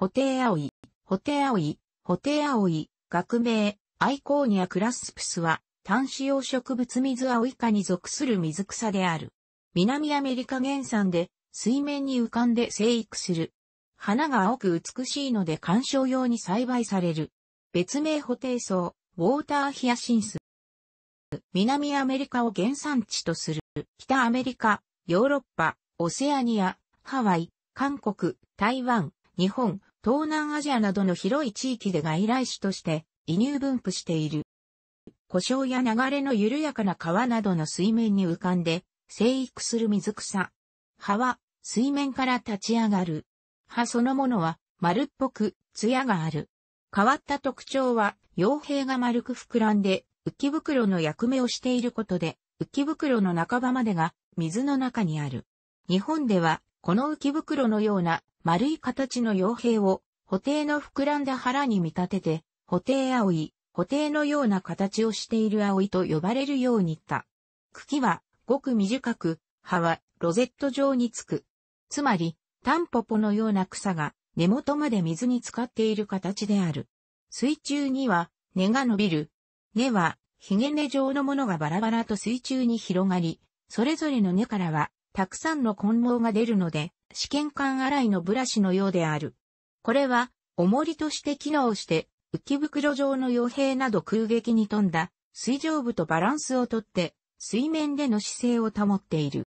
ホテイアオイ、ホテイアオイ、ホテイアオイ、学名、アイコーニアクラスプスは、単子用植物水アオイカに属する水草である。南アメリカ原産で、水面に浮かんで生育する。花が青く美しいので観賞用に栽培される。別名ホテイソウ、ウォーターヒアシンス。南アメリカを原産地とする、北アメリカ、ヨーロッパ、オセアニア、ハワイ、韓国、台湾、日本、東南アジアなどの広い地域で外来種として移入分布している。故障や流れの緩やかな川などの水面に浮かんで生育する水草。葉は水面から立ち上がる。葉そのものは丸っぽく艶がある。変わった特徴は傭兵が丸く膨らんで浮き袋の役目をしていることで浮き袋の半ばまでが水の中にある。日本ではこの浮き袋のような丸い形の傭兵を、補定の膨らんだ腹に見立てて、補定葵、補定のような形をしている葵と呼ばれるようにった。茎は、ごく短く、葉は、ロゼット状につく。つまり、タンポポのような草が、根元まで水に浸かっている形である。水中には、根が伸びる。根は、ヒゲ根状のものがバラバラと水中に広がり、それぞれの根からはたくさんの混毛が出るので、試験管洗いのブラシのようである。これは、重りとして機能して、浮き袋状の傭兵など空撃に富んだ、水上部とバランスをとって、水面での姿勢を保っている。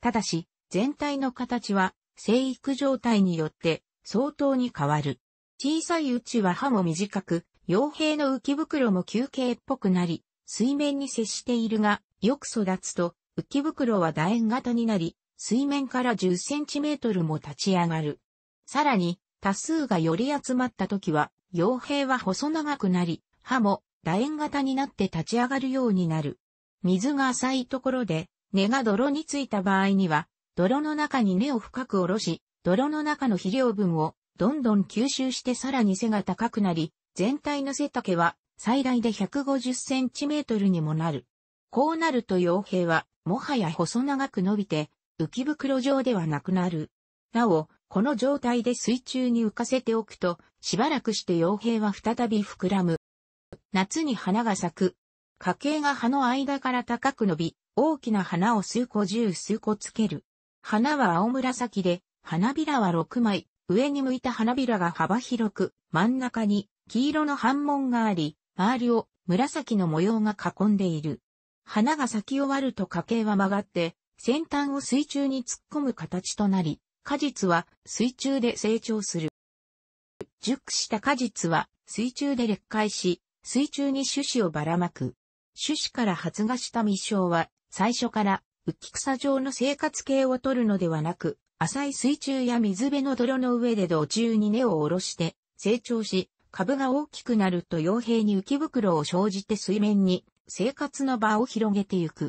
ただし、全体の形は、生育状態によって、相当に変わる。小さいうちは歯も短く、傭兵の浮き袋も休憩っぽくなり、水面に接しているが、よく育つと、浮き袋は楕円型になり、水面から10センチメートルも立ち上がる。さらに、多数がより集まった時は、傭兵は細長くなり、歯も楕円型になって立ち上がるようになる。水が浅いところで、根が泥についた場合には、泥の中に根を深く下ろし、泥の中の肥料分をどんどん吸収してさらに背が高くなり、全体の背丈は最大で150センチメートルにもなる。こうなると傭兵は、もはや細長く伸びて、浮き袋状ではなくなる。なお、この状態で水中に浮かせておくと、しばらくして傭兵は再び膨らむ。夏に花が咲く。花茎が葉の間から高く伸び、大きな花を数個十数個つける。花は青紫で、花びらは6枚、上に向いた花びらが幅広く、真ん中に黄色の半紋があり、周りを紫の模様が囲んでいる。花が咲き終わると花茎は曲がって、先端を水中に突っ込む形となり、果実は水中で成長する。熟した果実は水中で裂化し、水中に種子をばらまく。種子から発芽した実生は、最初から浮き草状の生活形を取るのではなく、浅い水中や水辺の泥の上で土中に根を下ろして成長し、株が大きくなると傭兵に浮き袋を生じて水面に生活の場を広げてゆく。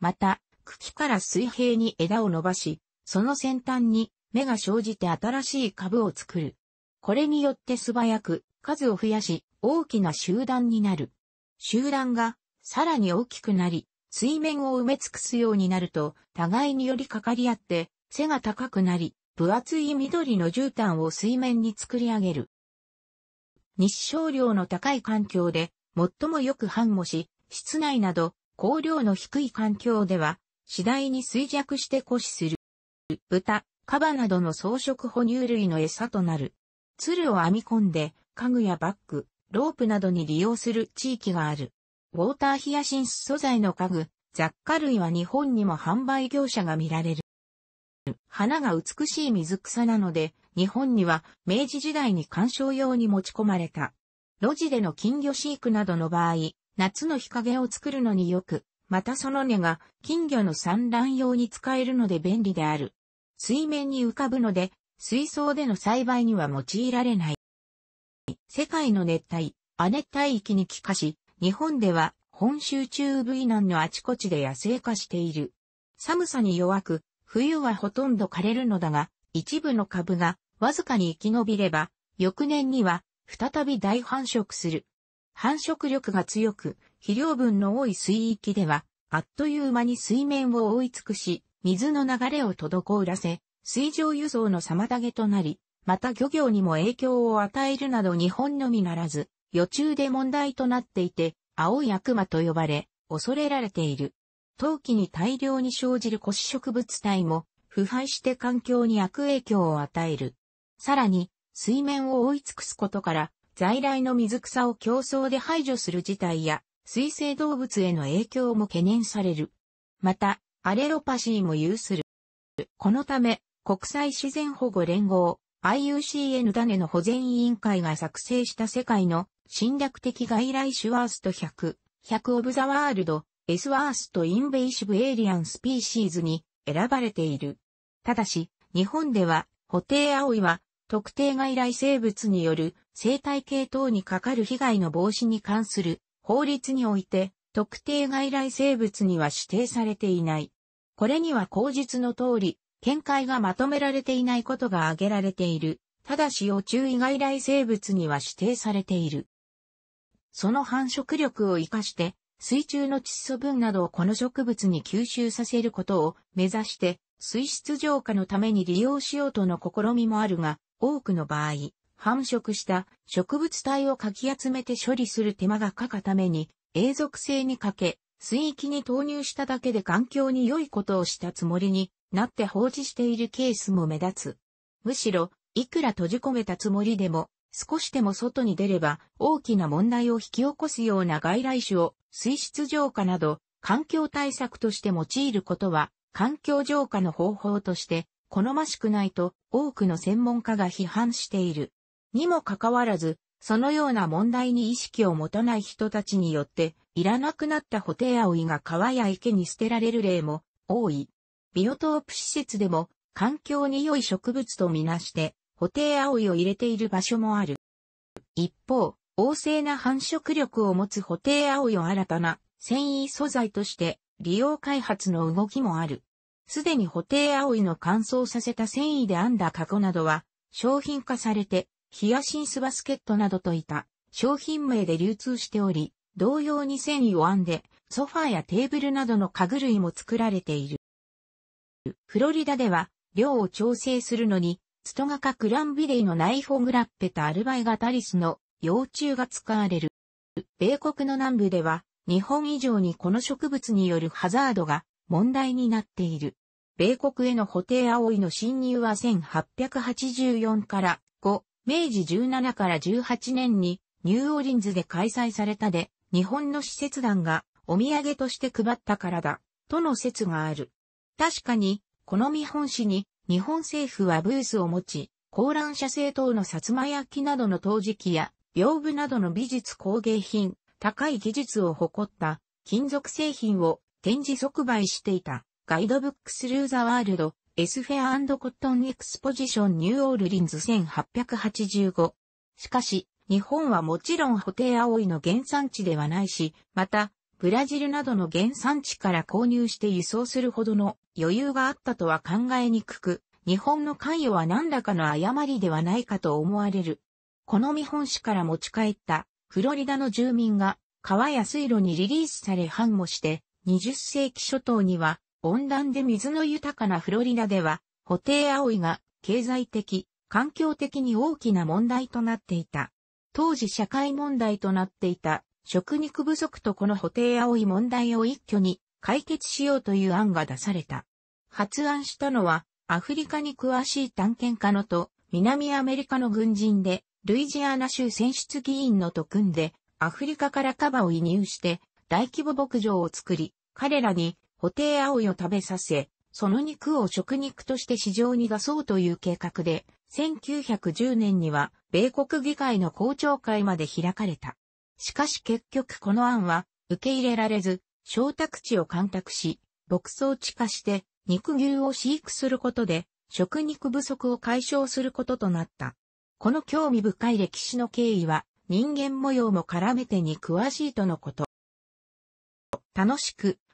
また、茎から水平に枝を伸ばし、その先端に芽が生じて新しい株を作る。これによって素早く数を増やし、大きな集団になる。集団がさらに大きくなり、水面を埋め尽くすようになると、互いによりかかり合って、背が高くなり、分厚い緑の絨毯を水面に作り上げる。日照量の高い環境で最もよく繁茂し、室内など、光量の低い環境では、次第に衰弱して枯死する。豚、カバなどの草食哺乳類の餌となる。鶴を編み込んで、家具やバッグ、ロープなどに利用する地域がある。ウォーターヒヤシンス素材の家具、雑貨類は日本にも販売業者が見られる。花が美しい水草なので、日本には明治時代に観賞用に持ち込まれた。路地での金魚飼育などの場合、夏の日陰を作るのによく、またその根が金魚の産卵用に使えるので便利である。水面に浮かぶので、水槽での栽培には用いられない。世界の熱帯、亜熱帯域に帰化し、日本では本州中部以南のあちこちで野生化している。寒さに弱く、冬はほとんど枯れるのだが、一部の株がわずかに生き延びれば、翌年には再び大繁殖する。繁殖力が強く、肥料分の多い水域では、あっという間に水面を覆い尽くし、水の流れを滞らせ、水上輸送の妨げとなり、また漁業にも影響を与えるなど日本のみならず、予中で問題となっていて、青い悪魔と呼ばれ、恐れられている。陶器に大量に生じる古植物体も、腐敗して環境に悪影響を与える。さらに、水面を覆い尽くすことから、在来の水草を競争で排除する事態や、水生動物への影響も懸念される。また、アレロパシーも有する。このため、国際自然保護連合、IUCN 種の保全委員会が作成した世界の侵略的外来種ワースト100、100オブザワールド、S ワーストインベイシブエイリアンスピーシーズに選ばれている。ただし、日本では、ホテイアオイは特定外来生物による生態系等にかかる被害の防止に関する法律において特定外来生物には指定されていない。これには口述の通り、見解がまとめられていないことが挙げられている。ただし要注意外来生物には指定されている。その繁殖力を活かして、水中の窒素分などをこの植物に吸収させることを目指して、水質浄化のために利用しようとの試みもあるが、多くの場合、繁殖した植物体をかき集めて処理する手間がかかために、永続性にかけ、水域に投入しただけで環境に良いことをしたつもりになって放置しているケースも目立つ。むしろ、いくら閉じ込めたつもりでも、少しでも外に出れば大きな問題を引き起こすような外来種を水質浄化など環境対策として用いることは環境浄化の方法として好ましくないと多くの専門家が批判している。にもかかわらず、そのような問題に意識を持たない人たちによって、いらなくなったホテ葵オイが川や池に捨てられる例も多い。ビオトープ施設でも環境に良い植物とみなして、ホテ葵オイを入れている場所もある。一方、旺盛な繁殖力を持つホテ葵オイを新たな繊維素材として利用開発の動きもある。すでに補定葵の乾燥させた繊維で編んだカゴなどは、商品化されて、ヒアシンスバスケットなどといた商品名で流通しており、同様に繊維を編んで、ソファーやテーブルなどの家具類も作られている。フロリダでは、量を調整するのに、ツトガカクランビレイのナイフォグラッペタアルバイガタリスの幼虫が使われる。米国の南部では、日本以上にこの植物によるハザードが問題になっている。米国への布袋葵の侵入は1884から5、明治17から18年にニューオリンズで開催されたで、日本の使節団がお土産として配ったからだ、との説がある。確かに、この見本市に日本政府はブースを持ち、高覧者製等の薩摩焼などの陶磁器や、屏風などの美術工芸品、高い技術を誇った金属製品を展示即売していた。ガイドブックスルーザワールド、エスフェアコットンエクスポジションニューオールリンズ1885。しかし、日本はもちろんホテイアオイの原産地ではないし、また、ブラジルなどの原産地から購入して輸送するほどの余裕があったとは考えにくく、日本の関与は何らかの誤りではないかと思われる。この見本市から持ち帰ったフロリダの住民が川や水路にリリースされ反もして20世紀初頭には温暖で水の豊かなフロリダでは、ホテイアオイが経済的、環境的に大きな問題となっていた。当時社会問題となっていた食肉不足とこのホテイアオイ問題を一挙に解決しようという案が出された。発案したのはアフリカに詳しい探検家のと南アメリカの軍人でルイジアナ州選出議員のと組んでアフリカからカバを移入して大規模牧場を作り彼らにホテイアオイを食べさせ、その肉を食肉として市場に出そうという計画で、1910年には米国議会の公聴会まで開かれた。しかし結局この案は受け入れられず、小宅地を干拓し、牧草地化して肉牛を飼育することで食肉不足を解消することとなった。この興味深い歴史の経緯は人間模様も絡めてに詳しいとのこと。楽しく